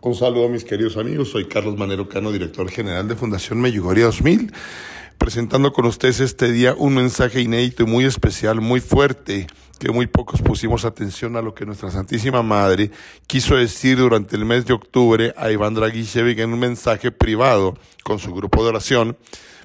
Un saludo mis queridos amigos, soy Carlos Manero Cano, director general de Fundación Meyugoria 2000 presentando con ustedes este día un mensaje inédito y muy especial, muy fuerte, que muy pocos pusimos atención a lo que nuestra Santísima Madre quiso decir durante el mes de octubre a Iván Dragicevic en un mensaje privado con su grupo de oración,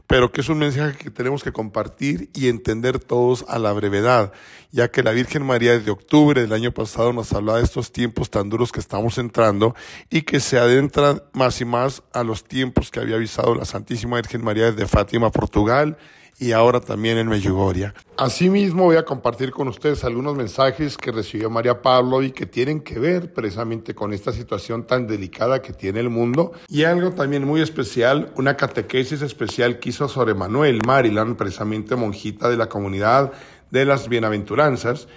pero que es un mensaje que tenemos que compartir y entender todos a la brevedad, ya que la Virgen María desde octubre del año pasado nos hablaba de estos tiempos tan duros que estamos entrando y que se adentran más y más a los tiempos que había avisado la Santísima Virgen María desde Fátima, Portugal, y ahora también en Medjugorje. Asimismo, voy a compartir con ustedes algunos mensajes que recibió María Pablo y que tienen que ver precisamente con esta situación tan delicada que tiene el mundo. Y algo también muy especial, una catequesis especial que hizo sobre Manuel Mariland, precisamente monjita de la comunidad de las bienaventuranzas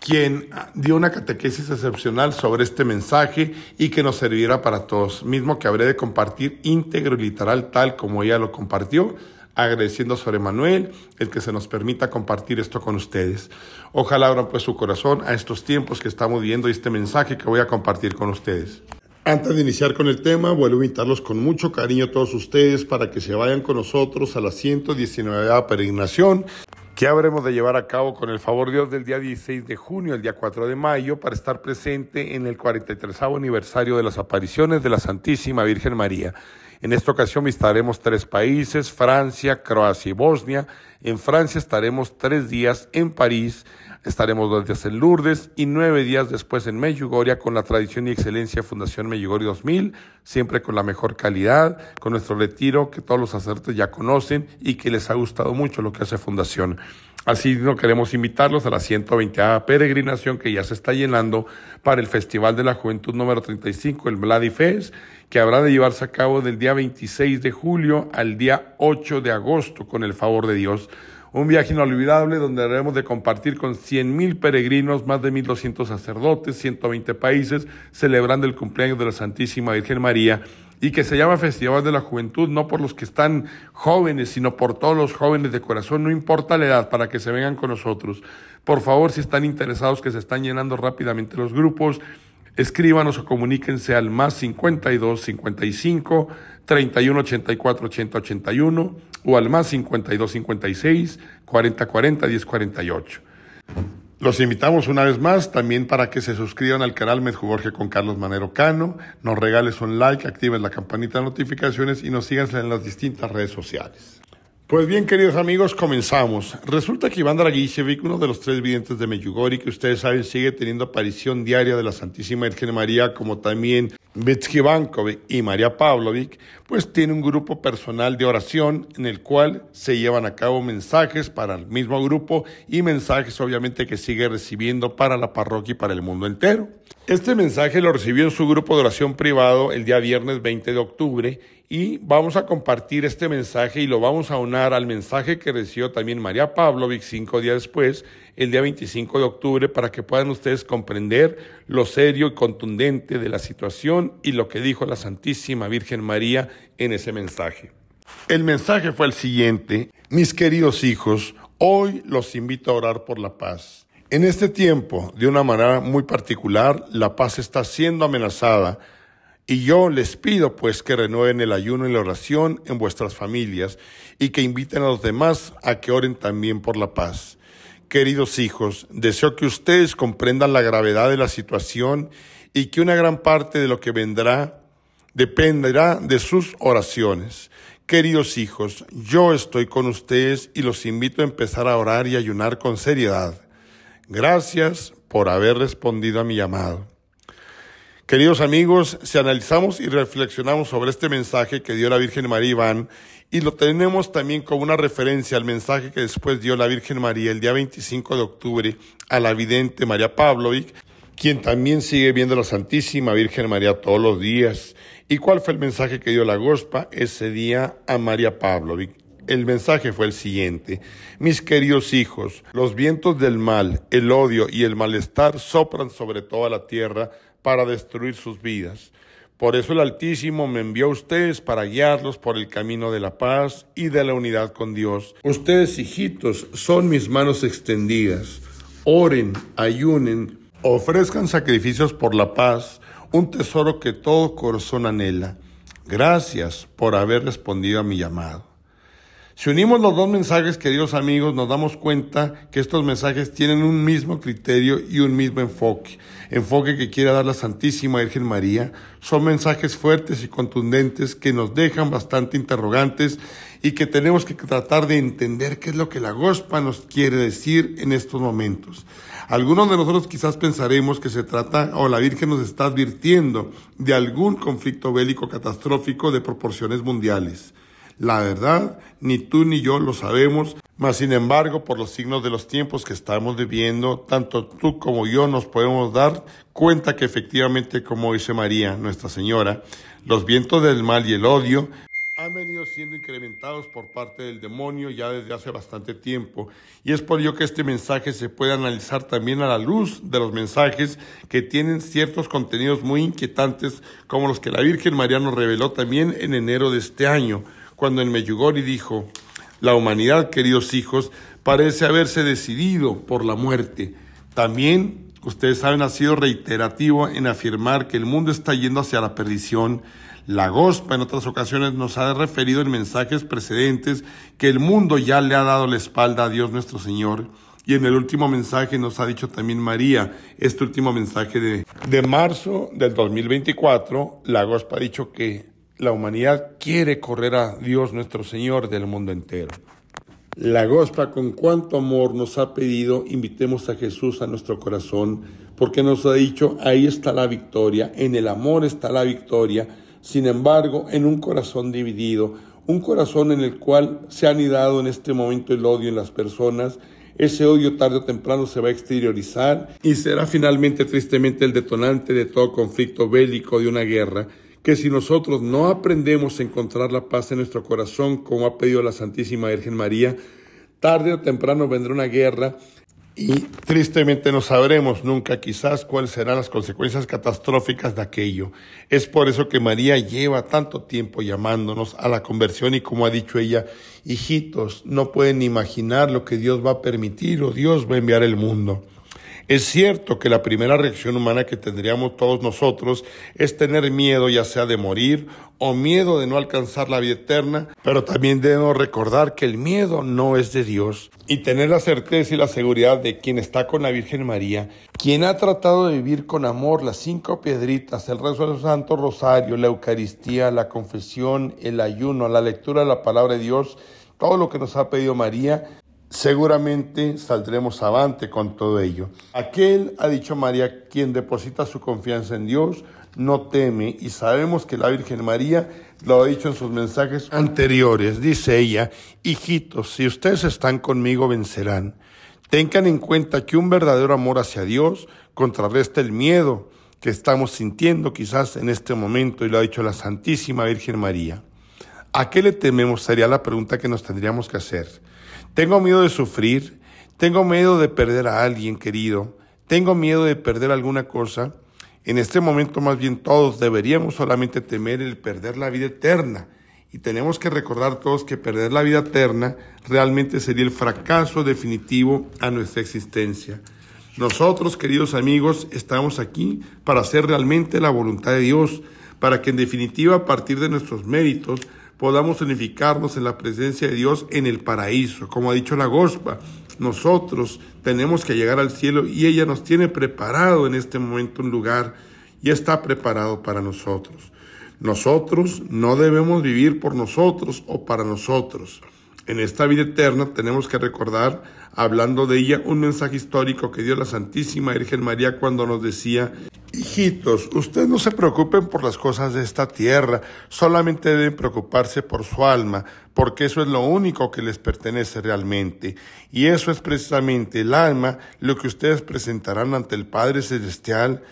quien dio una catequesis excepcional sobre este mensaje y que nos servirá para todos, mismo que habré de compartir íntegro y literal tal como ella lo compartió agradeciendo sobre Manuel el que se nos permita compartir esto con ustedes. Ojalá abran pues su corazón a estos tiempos que estamos viviendo y este mensaje que voy a compartir con ustedes. Antes de iniciar con el tema, vuelvo a invitarlos con mucho cariño a todos ustedes para que se vayan con nosotros a la 119 peregrinación que habremos de llevar a cabo con el favor de Dios del día 16 de junio el día 4 de mayo para estar presente en el 43 aniversario de las apariciones de la Santísima Virgen María. En esta ocasión visitaremos tres países, Francia, Croacia y Bosnia. En Francia estaremos tres días en París, estaremos dos días en Lourdes y nueve días después en Medjugorje con la tradición y excelencia Fundación Mejugoria 2000, siempre con la mejor calidad, con nuestro retiro que todos los sacerdotes ya conocen y que les ha gustado mucho lo que hace Fundación. Así no queremos invitarlos a la 120 peregrinación que ya se está llenando para el Festival de la Juventud número 35, el Fest, que habrá de llevarse a cabo del día 26 de julio al día 8 de agosto, con el favor de Dios. Un viaje inolvidable donde debemos de compartir con 100.000 peregrinos, más de 1.200 sacerdotes, 120 países, celebrando el cumpleaños de la Santísima Virgen María y que se llama Festival de la Juventud, no por los que están jóvenes, sino por todos los jóvenes de corazón, no importa la edad, para que se vengan con nosotros. Por favor, si están interesados, que se están llenando rápidamente los grupos, escríbanos o comuníquense al más 52 55 31 84 80 81 o al más 52 56 40 40 10 48. Los invitamos una vez más también para que se suscriban al canal Medjugorje con Carlos Manero Cano, nos regales un like, activen la campanita de notificaciones y nos sigan en las distintas redes sociales. Pues bien, queridos amigos, comenzamos. Resulta que Iván Dragicevic, uno de los tres videntes de Meyugori, que ustedes saben sigue teniendo aparición diaria de la Santísima Virgen María, como también Betsky y María Pavlovic, pues tiene un grupo personal de oración en el cual se llevan a cabo mensajes para el mismo grupo y mensajes obviamente que sigue recibiendo para la parroquia y para el mundo entero. Este mensaje lo recibió en su grupo de oración privado el día viernes 20 de octubre y vamos a compartir este mensaje y lo vamos a unar al mensaje que recibió también María Pavlovic cinco días después, el día 25 de octubre, para que puedan ustedes comprender lo serio y contundente de la situación y lo que dijo la Santísima Virgen María en ese mensaje. El mensaje fue el siguiente, mis queridos hijos, hoy los invito a orar por la paz. En este tiempo, de una manera muy particular, la paz está siendo amenazada y yo les pido pues que renueven el ayuno y la oración en vuestras familias y que inviten a los demás a que oren también por la paz. Queridos hijos, deseo que ustedes comprendan la gravedad de la situación y que una gran parte de lo que vendrá dependerá de sus oraciones. Queridos hijos, yo estoy con ustedes y los invito a empezar a orar y ayunar con seriedad. Gracias por haber respondido a mi llamado. Queridos amigos, si analizamos y reflexionamos sobre este mensaje que dio la Virgen María Iván y lo tenemos también como una referencia al mensaje que después dio la Virgen María el día 25 de octubre a la vidente María Pavlovic, quien también sigue viendo a la Santísima Virgen María todos los días. ¿Y cuál fue el mensaje que dio la Gospa ese día a María Pavlovic? el mensaje fue el siguiente. Mis queridos hijos, los vientos del mal, el odio y el malestar soplan sobre toda la tierra para destruir sus vidas. Por eso el Altísimo me envió a ustedes para guiarlos por el camino de la paz y de la unidad con Dios. Ustedes, hijitos, son mis manos extendidas. Oren, ayunen, ofrezcan sacrificios por la paz, un tesoro que todo corazón anhela. Gracias por haber respondido a mi llamado. Si unimos los dos mensajes, queridos amigos, nos damos cuenta que estos mensajes tienen un mismo criterio y un mismo enfoque. Enfoque que quiere dar la Santísima Virgen María. Son mensajes fuertes y contundentes que nos dejan bastante interrogantes y que tenemos que tratar de entender qué es lo que la Gospa nos quiere decir en estos momentos. Algunos de nosotros quizás pensaremos que se trata o la Virgen nos está advirtiendo de algún conflicto bélico catastrófico de proporciones mundiales. La verdad, ni tú ni yo lo sabemos, mas sin embargo, por los signos de los tiempos que estamos viviendo, tanto tú como yo nos podemos dar cuenta que efectivamente, como dice María, Nuestra Señora, los vientos del mal y el odio han venido siendo incrementados por parte del demonio ya desde hace bastante tiempo. Y es por ello que este mensaje se puede analizar también a la luz de los mensajes que tienen ciertos contenidos muy inquietantes, como los que la Virgen María nos reveló también en enero de este año cuando en y dijo, la humanidad, queridos hijos, parece haberse decidido por la muerte. También, ustedes saben, ha sido reiterativo en afirmar que el mundo está yendo hacia la perdición. La Gospa en otras ocasiones nos ha referido en mensajes precedentes que el mundo ya le ha dado la espalda a Dios nuestro Señor. Y en el último mensaje nos ha dicho también María, este último mensaje de, de marzo del 2024, la Gospa ha dicho que la humanidad quiere correr a Dios nuestro Señor del mundo entero. La gospa con cuánto amor nos ha pedido, invitemos a Jesús a nuestro corazón, porque nos ha dicho, ahí está la victoria, en el amor está la victoria, sin embargo, en un corazón dividido, un corazón en el cual se ha anidado en este momento el odio en las personas, ese odio tarde o temprano se va a exteriorizar y será finalmente tristemente el detonante de todo conflicto bélico de una guerra que si nosotros no aprendemos a encontrar la paz en nuestro corazón, como ha pedido la Santísima Virgen María, tarde o temprano vendrá una guerra y tristemente no sabremos nunca quizás cuáles serán las consecuencias catastróficas de aquello. Es por eso que María lleva tanto tiempo llamándonos a la conversión y como ha dicho ella, hijitos, no pueden imaginar lo que Dios va a permitir o Dios va a enviar el mundo. Es cierto que la primera reacción humana que tendríamos todos nosotros es tener miedo ya sea de morir o miedo de no alcanzar la vida eterna, pero también debemos recordar que el miedo no es de Dios y tener la certeza y la seguridad de quien está con la Virgen María, quien ha tratado de vivir con amor las cinco piedritas, el rezo del Santo Rosario, la Eucaristía, la confesión, el ayuno, la lectura de la palabra de Dios, todo lo que nos ha pedido María seguramente saldremos avante con todo ello. Aquel, ha dicho María, quien deposita su confianza en Dios, no teme y sabemos que la Virgen María lo ha dicho en sus mensajes anteriores. Dice ella, hijitos, si ustedes están conmigo, vencerán. Tengan en cuenta que un verdadero amor hacia Dios contrarresta el miedo que estamos sintiendo quizás en este momento, y lo ha dicho la Santísima Virgen María. ¿A qué le tememos? Sería la pregunta que nos tendríamos que hacer. Tengo miedo de sufrir, tengo miedo de perder a alguien querido, tengo miedo de perder alguna cosa. En este momento más bien todos deberíamos solamente temer el perder la vida eterna. Y tenemos que recordar todos que perder la vida eterna realmente sería el fracaso definitivo a nuestra existencia. Nosotros, queridos amigos, estamos aquí para hacer realmente la voluntad de Dios, para que en definitiva a partir de nuestros méritos podamos unificarnos en la presencia de Dios en el paraíso. Como ha dicho la Gospa, nosotros tenemos que llegar al cielo y ella nos tiene preparado en este momento un lugar y está preparado para nosotros. Nosotros no debemos vivir por nosotros o para nosotros. En esta vida eterna tenemos que recordar, hablando de ella, un mensaje histórico que dio la Santísima Virgen María cuando nos decía, Hijitos, ustedes no se preocupen por las cosas de esta tierra, solamente deben preocuparse por su alma, porque eso es lo único que les pertenece realmente. Y eso es precisamente el alma, lo que ustedes presentarán ante el Padre Celestial.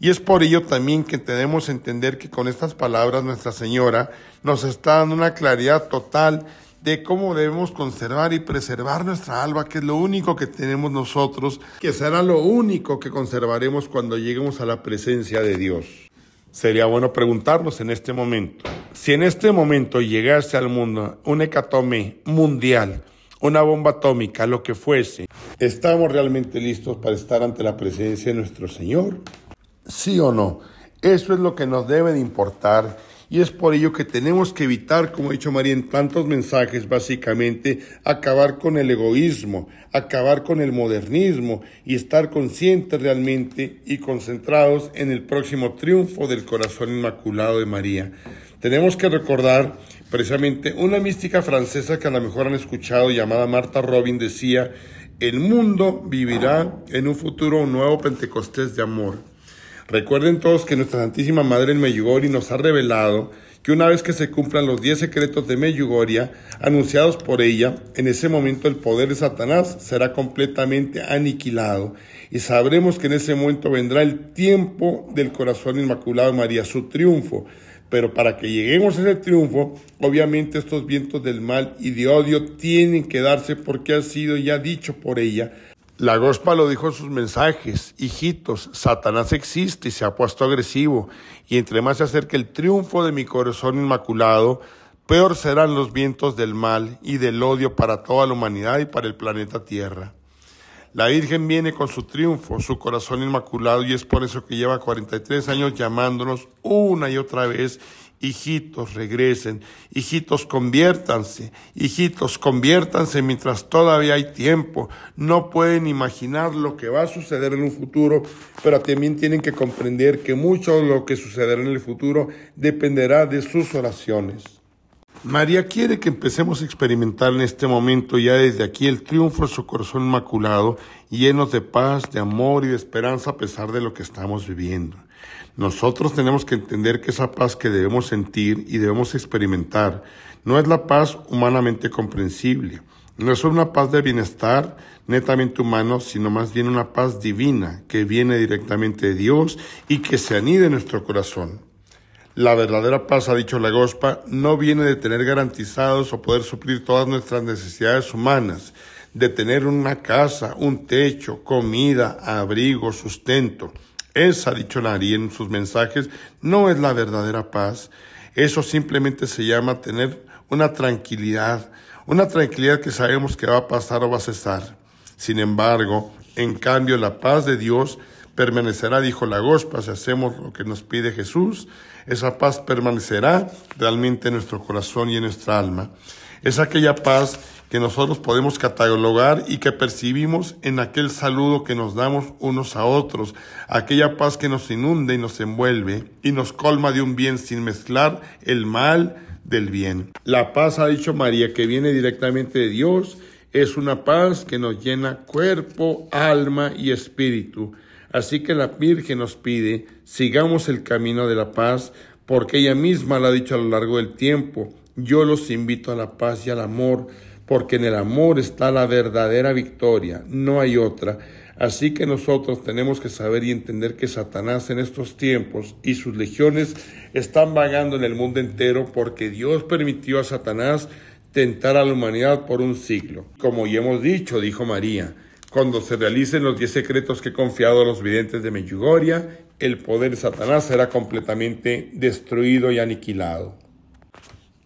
Y es por ello también que tenemos que entender que con estas palabras Nuestra Señora nos está dando una claridad total de cómo debemos conservar y preservar nuestra alma que es lo único que tenemos nosotros, que será lo único que conservaremos cuando lleguemos a la presencia de Dios. Sería bueno preguntarnos en este momento, si en este momento llegase al mundo un hecatombe mundial, una bomba atómica, lo que fuese, ¿estamos realmente listos para estar ante la presencia de nuestro Señor? ¿Sí o no? Eso es lo que nos debe de importar y es por ello que tenemos que evitar, como ha dicho María en tantos mensajes, básicamente, acabar con el egoísmo, acabar con el modernismo y estar conscientes realmente y concentrados en el próximo triunfo del corazón inmaculado de María. Tenemos que recordar precisamente una mística francesa que a lo mejor han escuchado llamada Marta Robin decía, el mundo vivirá en un futuro un nuevo Pentecostés de amor. Recuerden todos que nuestra Santísima Madre en Meyugori nos ha revelado que una vez que se cumplan los diez secretos de Meyugoria, anunciados por ella, en ese momento el poder de Satanás será completamente aniquilado y sabremos que en ese momento vendrá el tiempo del corazón inmaculado de María, su triunfo. Pero para que lleguemos a ese triunfo, obviamente estos vientos del mal y de odio tienen que darse porque ha sido ya dicho por ella la Gospa lo dijo en sus mensajes, hijitos, Satanás existe y se ha puesto agresivo, y entre más se acerque el triunfo de mi corazón inmaculado, peor serán los vientos del mal y del odio para toda la humanidad y para el planeta Tierra. La Virgen viene con su triunfo, su corazón inmaculado, y es por eso que lleva 43 años llamándonos una y otra vez Hijitos, regresen. Hijitos, conviértanse. Hijitos, conviértanse mientras todavía hay tiempo. No pueden imaginar lo que va a suceder en un futuro, pero también tienen que comprender que mucho de lo que sucederá en el futuro dependerá de sus oraciones. María quiere que empecemos a experimentar en este momento ya desde aquí el triunfo de su corazón inmaculado, llenos de paz, de amor y de esperanza a pesar de lo que estamos viviendo. Nosotros tenemos que entender que esa paz que debemos sentir y debemos experimentar no es la paz humanamente comprensible, no es una paz de bienestar netamente humano, sino más bien una paz divina que viene directamente de Dios y que se anida en nuestro corazón. La verdadera paz, ha dicho la Gospa, no viene de tener garantizados o poder suplir todas nuestras necesidades humanas, de tener una casa, un techo, comida, abrigo, sustento. Esa, dicho Larry en sus mensajes, no es la verdadera paz. Eso simplemente se llama tener una tranquilidad, una tranquilidad que sabemos que va a pasar o va a cesar. Sin embargo, en cambio, la paz de Dios permanecerá, dijo la gospa, si hacemos lo que nos pide Jesús, esa paz permanecerá realmente en nuestro corazón y en nuestra alma. Es aquella paz que nosotros podemos catalogar y que percibimos en aquel saludo que nos damos unos a otros, aquella paz que nos inunda y nos envuelve y nos colma de un bien sin mezclar el mal del bien. La paz, ha dicho María, que viene directamente de Dios, es una paz que nos llena cuerpo, alma y espíritu. Así que la Virgen nos pide, sigamos el camino de la paz, porque ella misma lo ha dicho a lo largo del tiempo. Yo los invito a la paz y al amor, porque en el amor está la verdadera victoria, no hay otra. Así que nosotros tenemos que saber y entender que Satanás en estos tiempos y sus legiones están vagando en el mundo entero porque Dios permitió a Satanás tentar a la humanidad por un siglo. Como ya hemos dicho, dijo María, cuando se realicen los diez secretos que he confiado a los videntes de Meyugoria, el poder de Satanás será completamente destruido y aniquilado.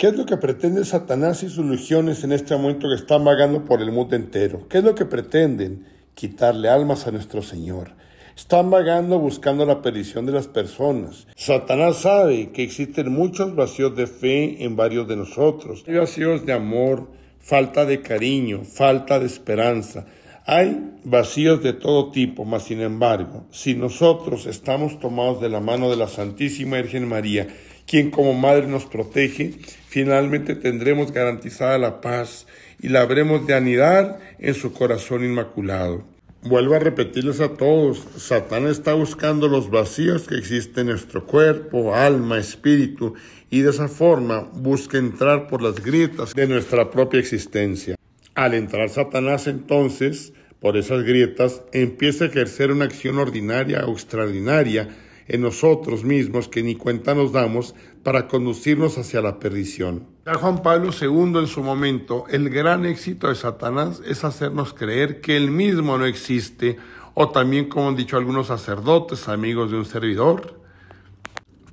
¿Qué es lo que pretende Satanás y sus legiones en este momento que están vagando por el mundo entero? ¿Qué es lo que pretenden? Quitarle almas a nuestro Señor. Están vagando buscando la perdición de las personas. Satanás sabe que existen muchos vacíos de fe en varios de nosotros. Hay vacíos de amor, falta de cariño, falta de esperanza. Hay vacíos de todo tipo, mas sin embargo, si nosotros estamos tomados de la mano de la Santísima Virgen María, quien como Madre nos protege, Finalmente tendremos garantizada la paz y la habremos de anidar en su corazón inmaculado. Vuelvo a repetirles a todos, Satanás está buscando los vacíos que existen en nuestro cuerpo, alma, espíritu, y de esa forma busca entrar por las grietas de nuestra propia existencia. Al entrar Satanás entonces por esas grietas, empieza a ejercer una acción ordinaria o extraordinaria en nosotros mismos que ni cuenta nos damos para conducirnos hacia la perdición. Ya Juan Pablo II en su momento, el gran éxito de Satanás es hacernos creer que él mismo no existe, o también como han dicho algunos sacerdotes, amigos de un servidor.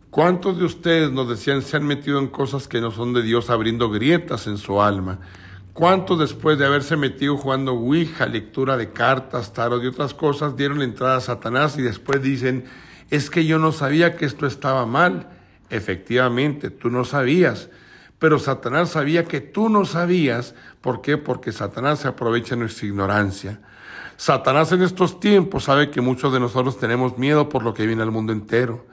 ¿Cuántos de ustedes nos decían se han metido en cosas que no son de Dios abriendo grietas en su alma? ¿Cuántos después de haberse metido jugando Ouija, lectura de cartas, tarot y otras cosas, dieron la entrada a Satanás y después dicen, es que yo no sabía que esto estaba mal? Efectivamente, tú no sabías, pero Satanás sabía que tú no sabías. ¿Por qué? Porque Satanás se aprovecha de nuestra ignorancia. Satanás en estos tiempos sabe que muchos de nosotros tenemos miedo por lo que viene al mundo entero.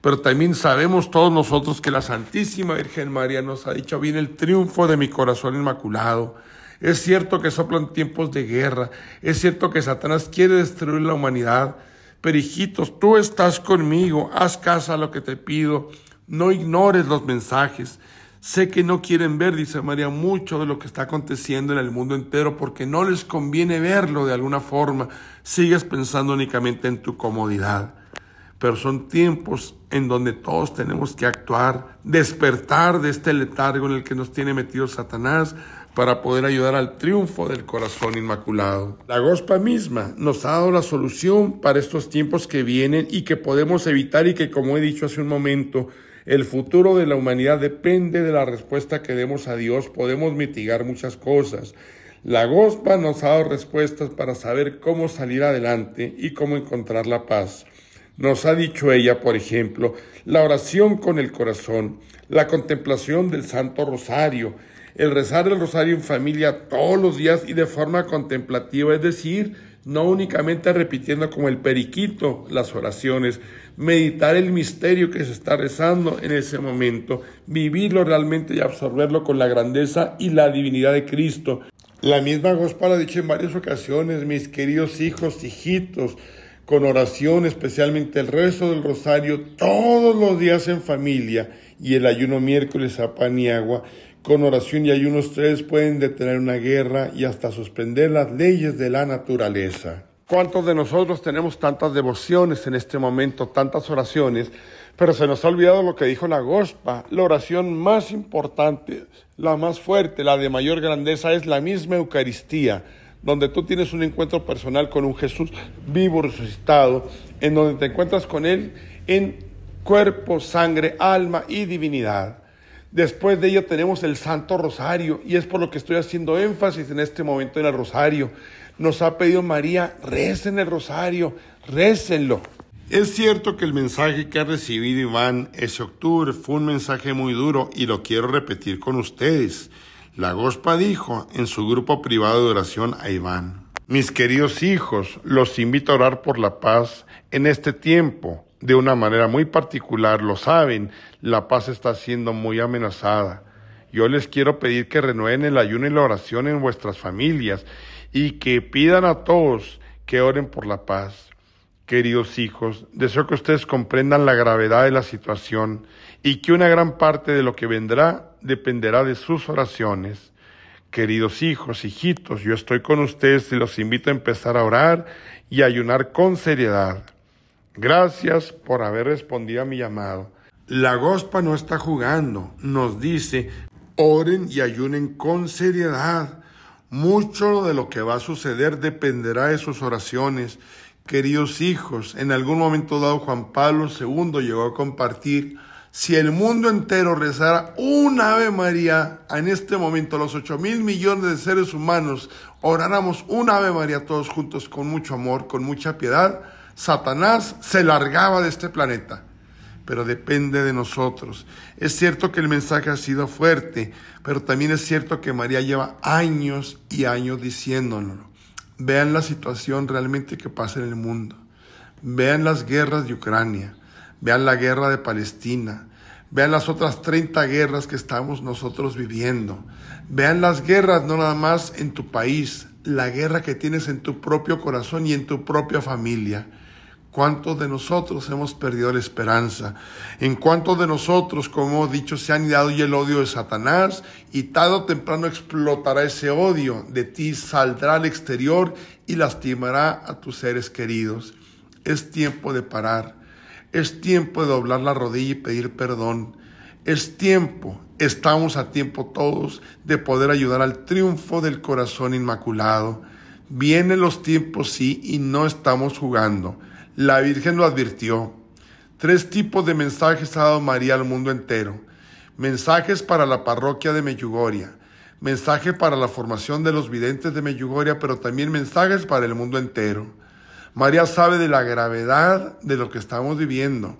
Pero también sabemos todos nosotros que la Santísima Virgen María nos ha dicho, viene el triunfo de mi corazón inmaculado. Es cierto que soplan tiempos de guerra. Es cierto que Satanás quiere destruir la humanidad. Pero hijitos, tú estás conmigo. Haz caso a lo que te pido. No ignores los mensajes. Sé que no quieren ver, dice María, mucho de lo que está aconteciendo en el mundo entero porque no les conviene verlo de alguna forma. Sigues pensando únicamente en tu comodidad. Pero son tiempos en donde todos tenemos que actuar, despertar de este letargo en el que nos tiene metido Satanás para poder ayudar al triunfo del corazón inmaculado. La gospa misma nos ha dado la solución para estos tiempos que vienen y que podemos evitar y que, como he dicho hace un momento, el futuro de la humanidad depende de la respuesta que demos a Dios. Podemos mitigar muchas cosas. La gospa nos ha dado respuestas para saber cómo salir adelante y cómo encontrar la paz. Nos ha dicho ella, por ejemplo, la oración con el corazón, la contemplación del Santo Rosario, el rezar el rosario en familia todos los días y de forma contemplativa, es decir, no únicamente repitiendo como el periquito las oraciones, meditar el misterio que se está rezando en ese momento, vivirlo realmente y absorberlo con la grandeza y la divinidad de Cristo. La misma Gospel ha dicho en varias ocasiones, mis queridos hijos, hijitos, con oración, especialmente el rezo del rosario, todos los días en familia y el ayuno miércoles a pan y agua. Con oración y ayunos tres pueden detener una guerra y hasta suspender las leyes de la naturaleza. ¿Cuántos de nosotros tenemos tantas devociones en este momento, tantas oraciones? Pero se nos ha olvidado lo que dijo la Gospa. La oración más importante, la más fuerte, la de mayor grandeza es la misma Eucaristía, donde tú tienes un encuentro personal con un Jesús vivo, resucitado, en donde te encuentras con Él en cuerpo, sangre, alma y divinidad. Después de ello tenemos el Santo Rosario y es por lo que estoy haciendo énfasis en este momento en el Rosario nos ha pedido María, recen el rosario, récenlo. Es cierto que el mensaje que ha recibido Iván ese octubre fue un mensaje muy duro y lo quiero repetir con ustedes. La Gospa dijo en su grupo privado de oración a Iván, mis queridos hijos, los invito a orar por la paz en este tiempo. De una manera muy particular, lo saben, la paz está siendo muy amenazada. Yo les quiero pedir que renueven el ayuno y la oración en vuestras familias y que pidan a todos que oren por la paz. Queridos hijos, deseo que ustedes comprendan la gravedad de la situación y que una gran parte de lo que vendrá dependerá de sus oraciones. Queridos hijos, hijitos, yo estoy con ustedes y los invito a empezar a orar y a ayunar con seriedad. Gracias por haber respondido a mi llamado. La gospa no está jugando, nos dice, oren y ayunen con seriedad mucho de lo que va a suceder dependerá de sus oraciones. Queridos hijos, en algún momento dado Juan Pablo II llegó a compartir, si el mundo entero rezara un Ave María, en este momento los ocho mil millones de seres humanos oráramos un Ave María todos juntos con mucho amor, con mucha piedad, Satanás se largaba de este planeta pero depende de nosotros. Es cierto que el mensaje ha sido fuerte, pero también es cierto que María lleva años y años diciéndolo. Vean la situación realmente que pasa en el mundo. Vean las guerras de Ucrania, vean la guerra de Palestina, vean las otras 30 guerras que estamos nosotros viviendo. Vean las guerras no nada más en tu país, la guerra que tienes en tu propio corazón y en tu propia familia. ¿Cuántos de nosotros hemos perdido la esperanza? ¿En cuántos de nosotros, como hemos dicho, se han dado ya el odio de Satanás? Y tarde o temprano explotará ese odio, de ti saldrá al exterior y lastimará a tus seres queridos. Es tiempo de parar, es tiempo de doblar la rodilla y pedir perdón. Es tiempo, estamos a tiempo todos de poder ayudar al triunfo del corazón inmaculado. Vienen los tiempos, sí, y no estamos jugando. La Virgen lo advirtió. Tres tipos de mensajes ha dado María al mundo entero. Mensajes para la parroquia de Meyugoria, mensajes para la formación de los videntes de Meyugoria, pero también mensajes para el mundo entero. María sabe de la gravedad de lo que estamos viviendo.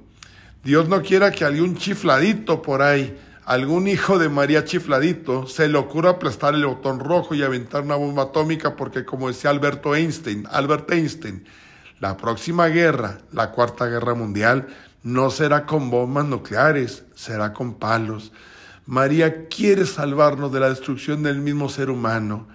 Dios no quiera que algún chifladito por ahí, algún hijo de María chifladito, se le ocurra aplastar el botón rojo y aventar una bomba atómica porque como decía Alberto Einstein, Albert Einstein, la próxima guerra, la Cuarta Guerra Mundial, no será con bombas nucleares, será con palos. María quiere salvarnos de la destrucción del mismo ser humano.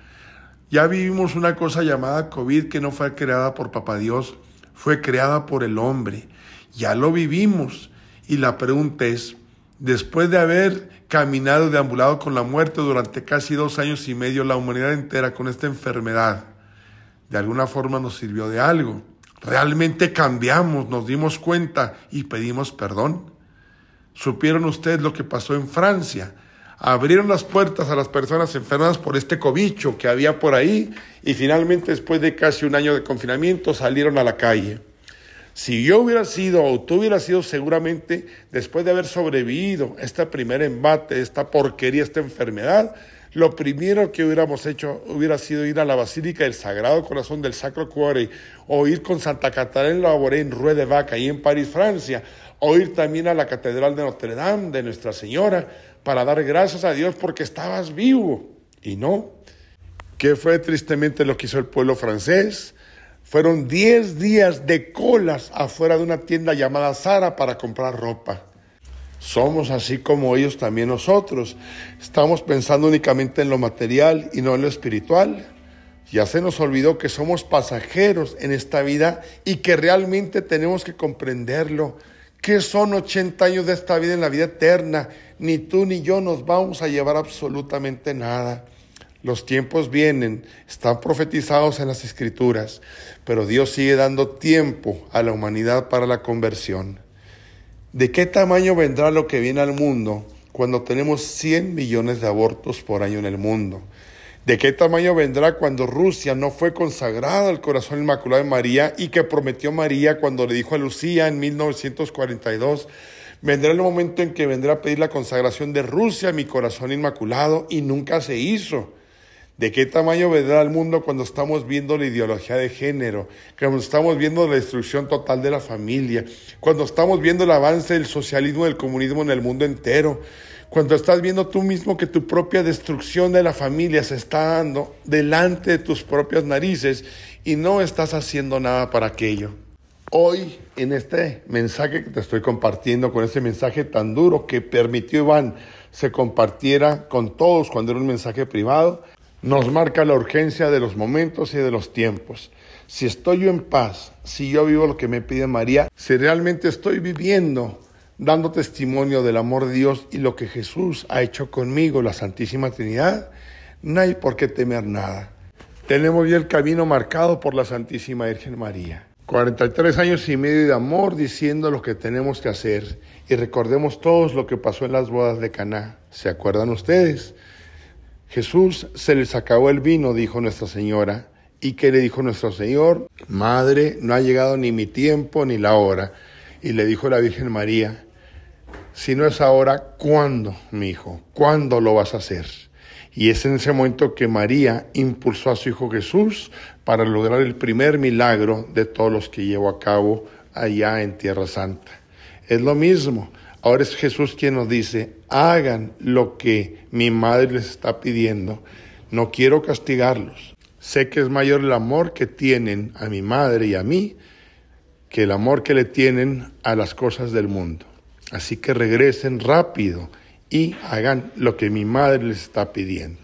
Ya vivimos una cosa llamada COVID que no fue creada por Papa Dios, fue creada por el hombre. Ya lo vivimos. Y la pregunta es, después de haber caminado y deambulado con la muerte durante casi dos años y medio, la humanidad entera con esta enfermedad, de alguna forma nos sirvió de algo realmente cambiamos, nos dimos cuenta y pedimos perdón. Supieron ustedes lo que pasó en Francia. Abrieron las puertas a las personas enfermas por este cobicho que había por ahí y finalmente después de casi un año de confinamiento salieron a la calle. Si yo hubiera sido o tú hubieras sido seguramente después de haber sobrevivido este primer embate, esta porquería, esta enfermedad, lo primero que hubiéramos hecho hubiera sido ir a la Basílica del Sagrado Corazón del Sacro Cuore, o ir con Santa Catarina Laboré en Rue de Vaca y en París, Francia, o ir también a la Catedral de Notre Dame de Nuestra Señora para dar gracias a Dios porque estabas vivo. Y no, que fue tristemente lo que hizo el pueblo francés. Fueron 10 días de colas afuera de una tienda llamada Sara para comprar ropa. Somos así como ellos también nosotros. Estamos pensando únicamente en lo material y no en lo espiritual. Ya se nos olvidó que somos pasajeros en esta vida y que realmente tenemos que comprenderlo. que son 80 años de esta vida en la vida eterna? Ni tú ni yo nos vamos a llevar absolutamente nada. Los tiempos vienen, están profetizados en las escrituras, pero Dios sigue dando tiempo a la humanidad para la conversión. ¿De qué tamaño vendrá lo que viene al mundo cuando tenemos 100 millones de abortos por año en el mundo? ¿De qué tamaño vendrá cuando Rusia no fue consagrada al corazón inmaculado de María y que prometió María cuando le dijo a Lucía en 1942? Vendrá el momento en que vendrá a pedir la consagración de Rusia a mi corazón inmaculado y nunca se hizo. ¿De qué tamaño vendrá el mundo cuando estamos viendo la ideología de género? Cuando estamos viendo la destrucción total de la familia, cuando estamos viendo el avance del socialismo, y del comunismo en el mundo entero, cuando estás viendo tú mismo que tu propia destrucción de la familia se está dando delante de tus propias narices y no estás haciendo nada para aquello. Hoy, en este mensaje que te estoy compartiendo, con ese mensaje tan duro que permitió Iván se compartiera con todos cuando era un mensaje privado, nos marca la urgencia de los momentos y de los tiempos. Si estoy yo en paz, si yo vivo lo que me pide María, si realmente estoy viviendo dando testimonio del amor de Dios y lo que Jesús ha hecho conmigo, la Santísima Trinidad, no hay por qué temer nada. Tenemos ya el camino marcado por la Santísima Virgen María. 43 años y medio de amor diciendo lo que tenemos que hacer. Y recordemos todos lo que pasó en las bodas de Caná. ¿Se acuerdan ustedes? Jesús se les acabó el vino, dijo Nuestra Señora. ¿Y qué le dijo nuestro Señor? Madre, no ha llegado ni mi tiempo ni la hora. Y le dijo la Virgen María, si no es ahora, ¿cuándo, mi hijo? ¿Cuándo lo vas a hacer? Y es en ese momento que María impulsó a su hijo Jesús para lograr el primer milagro de todos los que llevó a cabo allá en Tierra Santa. Es lo mismo. Ahora es Jesús quien nos dice, hagan lo que mi madre les está pidiendo. No quiero castigarlos. Sé que es mayor el amor que tienen a mi madre y a mí que el amor que le tienen a las cosas del mundo. Así que regresen rápido y hagan lo que mi madre les está pidiendo.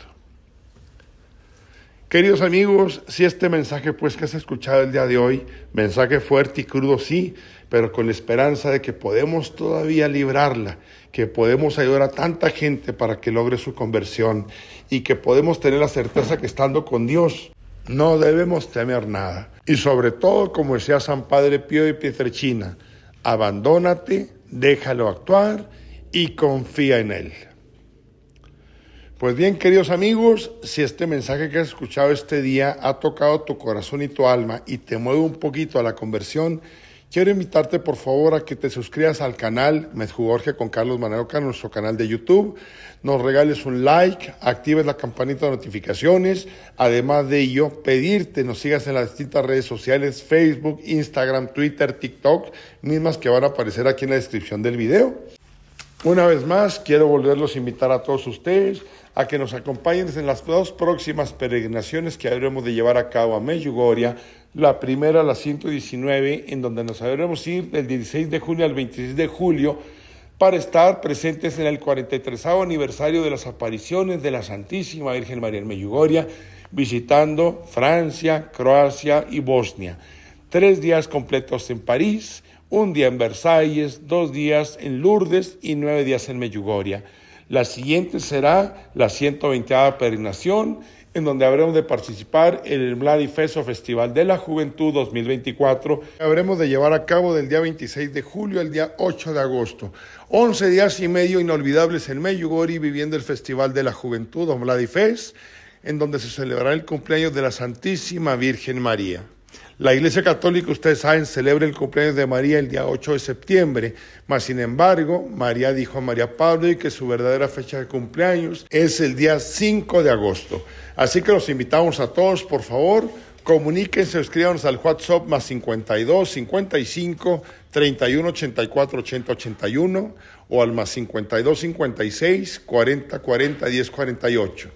Queridos amigos, si este mensaje pues que has escuchado el día de hoy, mensaje fuerte y crudo sí, pero con la esperanza de que podemos todavía librarla que podemos ayudar a tanta gente para que logre su conversión y que podemos tener la certeza que estando con Dios no debemos temer nada. Y sobre todo, como decía San Padre Pío de Pietrechina, abandónate, déjalo actuar y confía en Él. Pues bien, queridos amigos, si este mensaje que has escuchado este día ha tocado tu corazón y tu alma y te mueve un poquito a la conversión, Quiero invitarte por favor a que te suscribas al canal Medjugorje con Carlos Maneroca, nuestro canal de YouTube. Nos regales un like, actives la campanita de notificaciones. Además de ello, pedirte nos sigas en las distintas redes sociales, Facebook, Instagram, Twitter, TikTok, mismas que van a aparecer aquí en la descripción del video. Una vez más, quiero volverlos a invitar a todos ustedes a que nos acompañen en las dos próximas peregrinaciones que habremos de llevar a cabo a Medjugorje la primera, la 119, en donde nos sabremos ir del 16 de junio al 26 de julio para estar presentes en el 43 aniversario de las apariciones de la Santísima Virgen María en Meyugoria, visitando Francia, Croacia y Bosnia. Tres días completos en París, un día en Versalles, dos días en Lourdes y nueve días en Meyugoria. La siguiente será la 120 peregrinación en donde habremos de participar en el o Festival de la Juventud 2024. Habremos de llevar a cabo del día 26 de julio al día 8 de agosto. once días y medio inolvidables en Meyugori viviendo el Festival de la Juventud o MLADIFES, en donde se celebrará el cumpleaños de la Santísima Virgen María. La Iglesia Católica, ustedes saben, celebra el cumpleaños de María el día 8 de septiembre, mas sin embargo, María dijo a María Pablo y que su verdadera fecha de cumpleaños es el día 5 de agosto. Así que los invitamos a todos, por favor, comuníquense, escríbanos al WhatsApp más 52 55 31 84 80 81 o al más 52 56 40 40 10 48.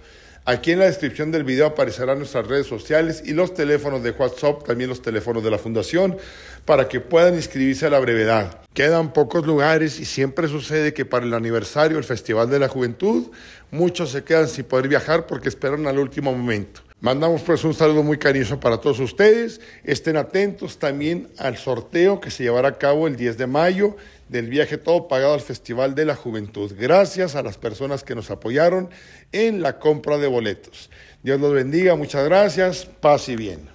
Aquí en la descripción del video aparecerán nuestras redes sociales y los teléfonos de WhatsApp, también los teléfonos de la fundación, para que puedan inscribirse a la brevedad. Quedan pocos lugares y siempre sucede que para el aniversario, el Festival de la Juventud, muchos se quedan sin poder viajar porque esperan al último momento. Mandamos pues un saludo muy cariñoso para todos ustedes. Estén atentos también al sorteo que se llevará a cabo el 10 de mayo del viaje todo pagado al Festival de la Juventud. Gracias a las personas que nos apoyaron en la compra de boletos. Dios los bendiga, muchas gracias, paz y bien.